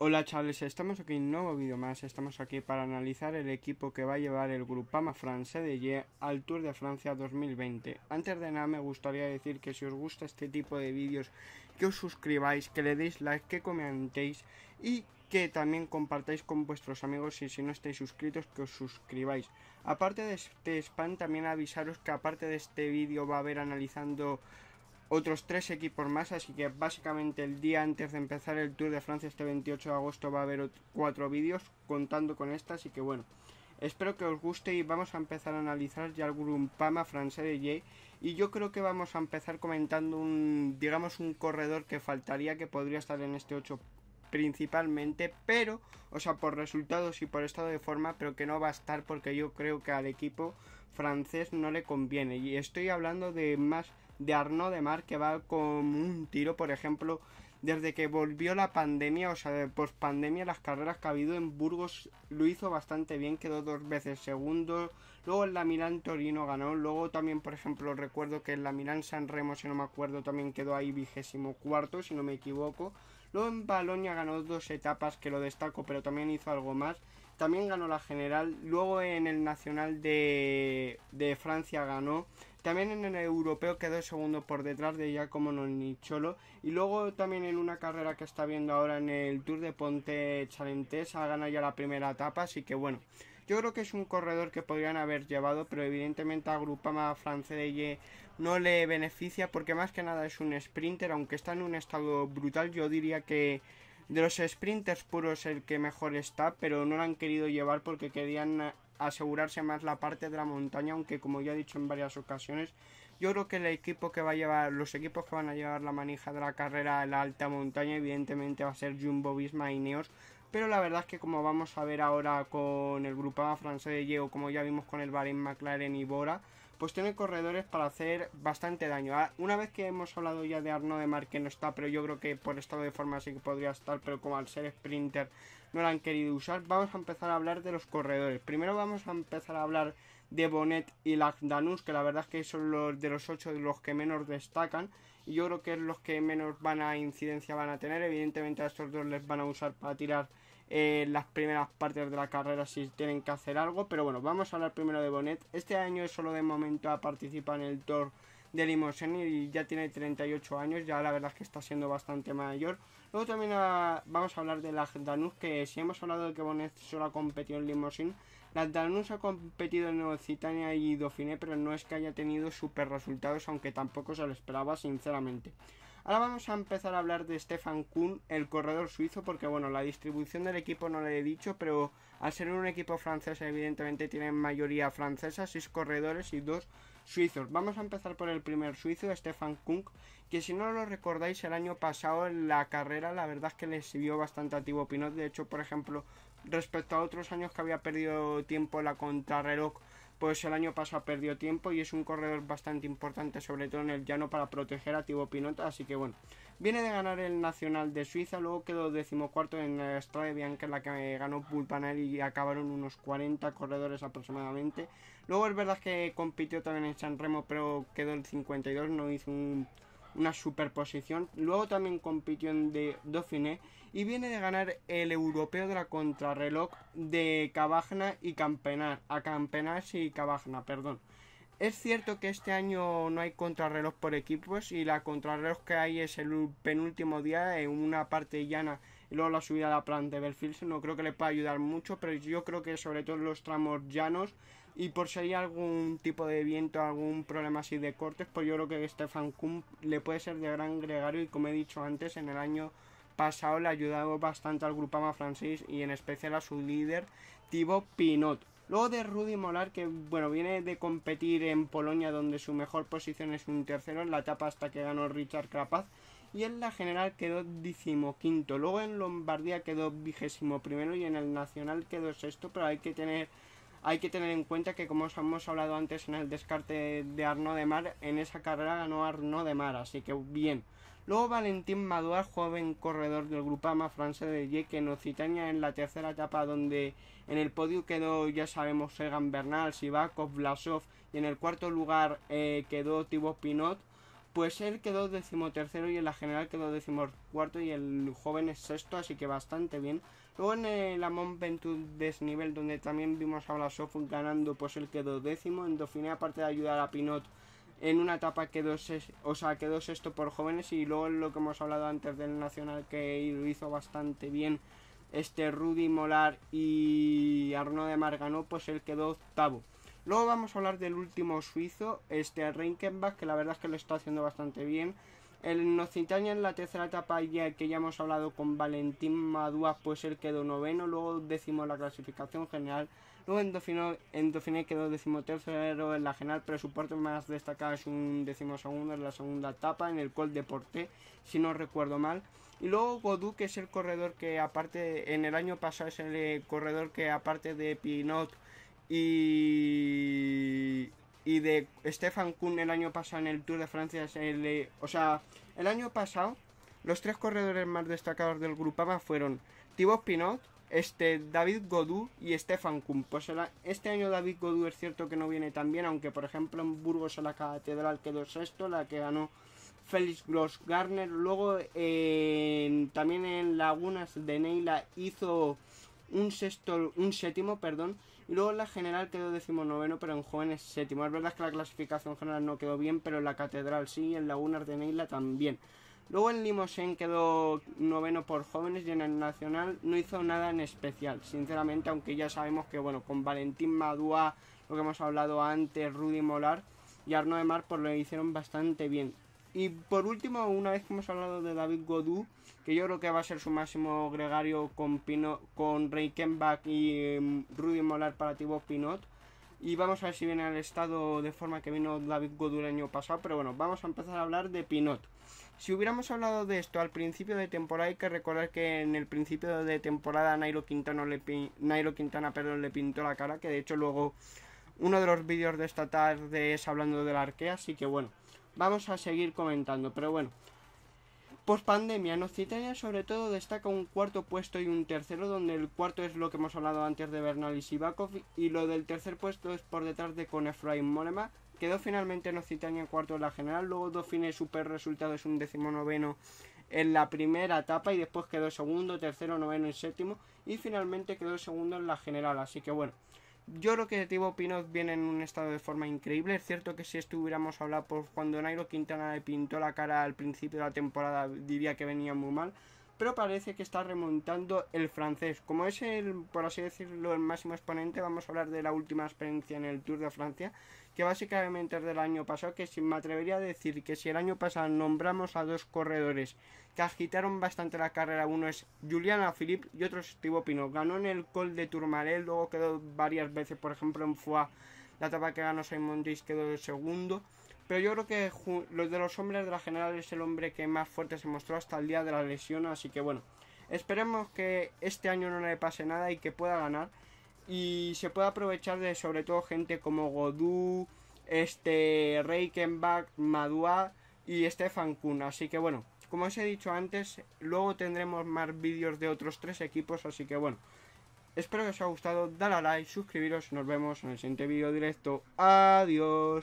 Hola chavales, estamos aquí en un nuevo vídeo más, estamos aquí para analizar el equipo que va a llevar el Grupama France de Ye al Tour de Francia 2020. Antes de nada me gustaría decir que si os gusta este tipo de vídeos, que os suscribáis, que le deis like, que comentéis y que también compartáis con vuestros amigos y si no estáis suscritos que os suscribáis. Aparte de este spam también avisaros que aparte de este vídeo va a haber analizando otros tres equipos más, así que básicamente el día antes de empezar el Tour de Francia este 28 de agosto va a haber cuatro vídeos contando con esta, así que bueno, espero que os guste y vamos a empezar a analizar ya algún pama francés de Jay y yo creo que vamos a empezar comentando un, digamos, un corredor que faltaría, que podría estar en este 8 principalmente, pero, o sea, por resultados y por estado de forma, pero que no va a estar porque yo creo que al equipo francés no le conviene y estoy hablando de más de Arnaud de Mar que va con un tiro, por ejemplo, desde que volvió la pandemia, o sea, de pospandemia, las carreras que ha habido en Burgos lo hizo bastante bien, quedó dos veces segundo, luego en la Milán Torino ganó, luego también, por ejemplo, recuerdo que en la Milán San Remo, si no me acuerdo, también quedó ahí vigésimo cuarto, si no me equivoco, luego en Balonia ganó dos etapas que lo destaco, pero también hizo algo más, también ganó la general, luego en el nacional de, de Francia ganó, también en el europeo quedó segundo por detrás de Giacomo cholo. y luego también en una carrera que está viendo ahora en el Tour de Ponte Chalentes ha ganado ya la primera etapa, así que bueno, yo creo que es un corredor que podrían haber llevado, pero evidentemente a Grupama no le beneficia porque más que nada es un sprinter, aunque está en un estado brutal, yo diría que de los sprinters puros el que mejor está, pero no lo han querido llevar porque querían eh, asegurarse más la parte de la montaña, aunque como ya he dicho en varias ocasiones, yo creo que el equipo que va a llevar, los equipos que van a llevar la manija de la carrera a la alta montaña, evidentemente va a ser Jumbo Visma y Neos. Pero la verdad es que como vamos a ver ahora con el grupo francés de Yeo, como ya vimos con el barry McLaren y Bora, pues tiene corredores para hacer bastante daño. Ah, una vez que hemos hablado ya de Arno de Mar, que no está, pero yo creo que por estado de forma sí que podría estar, pero como al ser sprinter no la han querido usar, vamos a empezar a hablar de los corredores. Primero vamos a empezar a hablar de Bonet y Lagdanus, que la verdad es que son los de los ocho de los que menos destacan. Y yo creo que es los que menos van a incidencia van a tener. Evidentemente a estos dos les van a usar para tirar eh, las primeras partes de la carrera si tienen que hacer algo. Pero bueno, vamos a hablar primero de Bonet. Este año solo de momento a participado en el Tour de Limousin y ya tiene 38 años, ya la verdad es que está siendo bastante mayor. Luego también ah, vamos a hablar de la Danus, que si hemos hablado de que Bonet solo ha competido en Limousin, la Danus ha competido en Occitania y Dauphiné, pero no es que haya tenido super resultados, aunque tampoco se lo esperaba, sinceramente. Ahora vamos a empezar a hablar de Stefan Kuhn, el corredor suizo, porque bueno, la distribución del equipo no le he dicho, pero al ser un equipo francés, evidentemente tienen mayoría francesa, seis corredores y dos suizos. Vamos a empezar por el primer suizo, Stefan Kuhn, que si no lo recordáis, el año pasado en la carrera, la verdad es que le sirvió bastante a Pinot. De hecho, por ejemplo, respecto a otros años que había perdido tiempo la contrarreloj pues el año pasado perdió tiempo y es un corredor bastante importante, sobre todo en el llano, para proteger a Thibaut Pinot. Así que bueno, viene de ganar el Nacional de Suiza, luego quedó decimocuarto en la Estrada de Bianca, en la que ganó Pulpanel y acabaron unos 40 corredores aproximadamente. Luego es verdad que compitió también en San Remo, pero quedó el 52, no hizo un una superposición. Luego también compitió en de Dauphiné y viene de ganar el europeo de la contrarreloj de Cabagna y Campenar. A y Cabagna perdón. Es cierto que este año no hay contrarreloj por equipos y la contrarreloj que hay es el penúltimo día en una parte llana y luego la subida a la planta de Belfield no creo que le pueda ayudar mucho, pero yo creo que sobre todo en los tramos llanos y por si hay algún tipo de viento, algún problema así de cortes, pues yo creo que Stefan Kuhn le puede ser de gran gregario y como he dicho antes, en el año pasado le ha ayudado bastante al grupama francés y en especial a su líder Thibaut Pinot. Luego de Rudy Molar, que bueno, viene de competir en Polonia, donde su mejor posición es un tercero en la etapa hasta que ganó Richard Crapaz y en la general quedó decimoquinto. Luego en Lombardía quedó vigésimo primero y en el nacional quedó sexto, pero hay que tener hay que tener en cuenta que como os hemos hablado antes en el descarte de Arnaud de Mar, en esa carrera ganó Arnaud de Mar, así que bien. Luego Valentín Maduar, joven corredor del grupo Ama francés de Yek en Occitania en la tercera etapa donde en el podio quedó, ya sabemos, Egan Bernal, Sivakov, Vlasov y en el cuarto lugar eh, quedó Thibaut Pinot pues él quedó decimotercero y en la general quedó decimocuarto y el joven es sexto, así que bastante bien. Luego en la Mont Desnivel, donde también vimos a Blasov ganando, pues él quedó décimo. En Dauphiné, aparte de ayudar a Pinot, en una etapa quedó, sexto, o sea, quedó sexto por jóvenes y luego lo que hemos hablado antes del Nacional que lo hizo bastante bien este Rudy Molar y Arnaud de Margano, pues él quedó octavo. Luego vamos a hablar del último suizo, este Reinkenbach, que la verdad es que lo está haciendo bastante bien. El Nocitania en la tercera etapa, ya que ya hemos hablado con Valentín Madúa, pues él quedó noveno, luego décimo en la clasificación general, luego en Dauphiné, quedó quedó decimotercero en la general, pero su parte más destacada es un decimosegundo en la segunda etapa, en el Col de si no recuerdo mal. Y luego Godú, que es el corredor que aparte, en el año pasado es el eh, corredor que aparte de Pinot, y, y de Stefan Kuhn el año pasado en el Tour de Francia. o sea, el año pasado los tres corredores más destacados del Grupama fueron Thibaut Pinot, este, David Godú y Stefan Kuhn. Pues este año David Godú es cierto que no viene tan bien, aunque por ejemplo en Burgos a la Catedral quedó sexto, la que ganó Félix Gross Garner. Luego también en Lagunas de Neila hizo un sexto, un séptimo, perdón. Y luego en la general quedó decimonoveno, pero en jóvenes séptimo. Es verdad que la clasificación general no quedó bien, pero en la catedral sí, y en la UNAR de Neila también. Luego en Limosén quedó noveno por jóvenes y en el Nacional no hizo nada en especial, sinceramente, aunque ya sabemos que, bueno, con Valentín Madúa, lo que hemos hablado antes, Rudy Molar y Arno de Mar, pues lo hicieron bastante bien. Y por último, una vez que hemos hablado de David Godú, que yo creo que va a ser su máximo gregario con, Pino, con y em, Rudy Molar para Thibaut Pinot. Y vamos a ver si viene al estado de forma que vino David Godú el año pasado. Pero bueno, vamos a empezar a hablar de Pinot. Si hubiéramos hablado de esto al principio de temporada, hay que recordar que en el principio de temporada Nairo Quintana, le, le pintó la cara, que de hecho luego uno de los vídeos de esta tarde es hablando de la arquea, así que bueno, vamos a seguir comentando, pero bueno. Post pandemia, Occitania sobre todo destaca un cuarto puesto y un tercero, donde el cuarto es lo que hemos hablado antes de Bernal y Sivakov, y lo del tercer puesto es por detrás de Conefray Molema. Quedó finalmente en en cuarto en la general, luego fines super resultado es un noveno en la primera etapa y después quedó segundo, tercero, noveno y séptimo, y finalmente quedó segundo en la general, así que bueno. Yo lo que Thibaut Pinot viene en un estado de forma increíble. Es cierto que si estuviéramos hablando por pues, cuando Nairo Quintana le pintó la cara al principio de la temporada, diría que venía muy mal pero parece que está remontando el francés. Como es el, por así decirlo, el máximo exponente, vamos a hablar de la última experiencia en el Tour de Francia, que básicamente es del año pasado, que si me atrevería a decir que si el año pasado nombramos a dos corredores que agitaron bastante la carrera, uno es juliana philippe y otro es Thibaut Pinot. Ganó en el Col de Tourmalet, luego quedó varias veces, por ejemplo, en Foix la etapa que ganó Simon quedó el segundo. Pero yo creo que los de los hombres de la general es el hombre que más fuerte se mostró hasta el día de la lesión. Así que bueno, esperemos que este año no le pase nada y que pueda ganar. Y se pueda aprovechar de sobre todo gente como Godú, este Reikenbach, Madua y Stefan Kuhn. Así que bueno, como os he dicho antes, luego tendremos más vídeos de otros tres equipos. Así que bueno, Espero que os haya gustado, dale a like, suscribiros, nos vemos en el siguiente vídeo directo. Adiós.